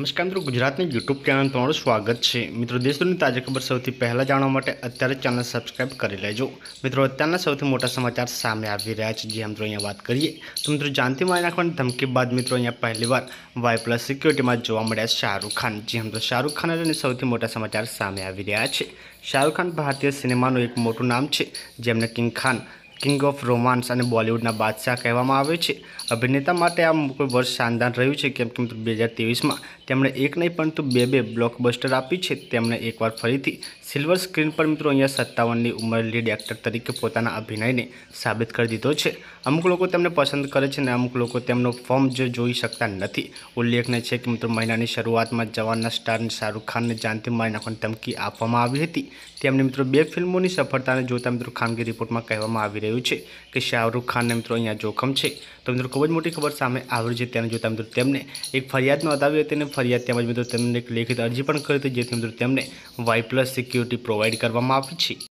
નમસ્કાર મિત્રો ગુજરાતની યુટ્યુબ ચેનલ તમારું સ્વાગત છે મિત્રો દેશોની તાજા ખબર સૌથી પહેલાં જાણવા માટે અત્યારે ચેનલ સબસ્ક્રાઈબ કરી લેજો મિત્રો અત્યારના સૌથી મોટા સમાચાર સામે આવી રહ્યા છે જે મિત્રો અહીંયા વાત કરીએ તો મિત્રો જાણતી મારી નાખવાની ધમકી બાદ મિત્રો અહીંયા પહેલીવાર વાય પ્લસ સિક્યોરિટીમાં જોવા મળ્યા શાહરૂખ ખાન જે મિત્રો શાહરૂખ ખાન અને સૌથી મોટા સમાચાર સામે આવી રહ્યા છે શાહરૂખ ખાન ભારતીય સિનેમાનું એક મોટું નામ છે જેમને king Khan king of romance અને બોલિવૂડના બાદશાહ કહેવામાં આવે છે અભિનેતા માટે આ કોઈ વર્ષ શાનદાર રહ્યું છે કેમ કે બે હજાર ત્રેવીસમાં તેમણે એક નહીં પરંતુ બે બે બ્લોકબસ્ટર આપી છે તેમણે એકવાર ફરીથી સિલ્વર સ્ક્રીન પર મિત્રો અહીંયા સત્તાવનની ઉંમર લીડ એક્ટર તરીકે પોતાના અભિનયને સાબિત કરી દીધો છે અમુક લોકો તેમને પસંદ કરે છે અને અમુક લોકો તેમનો ફોર્મ જે જોઈ શકતા નથી ઉલ્લેખનીય છે કે મિત્રો મહિનાની શરૂઆતમાં જવાનના સ્ટાર શાહરૂખ ખાનને જાનથી મારી નાખવાની ધમકી આપવામાં આવી હતી તેમણે મિત્રો બે ફિલ્મોની સફળતાને જોતા મિત્રો ખાનગી રિપોર્ટમાં કહેવામાં આવી રહી રહ્યું છે કે શાહરૂખ ખાનને મિત્રો અહીંયા જોખમ છે તો મિત્રો ખૂબ જ મોટી ખબર સામે આવી છે તેને જોતા મિત્રો તેમને એક ફરિયાદ નોંધાવી હતી અને ફરિયાદ તેમજ મિત્રો તેમને એક લેખિત અરજી પણ કરી હતી જેથી મિત્રો તેમને વાય પ્લસ સિક્યુરિટી પ્રોવાઈડ કરવામાં આવી છે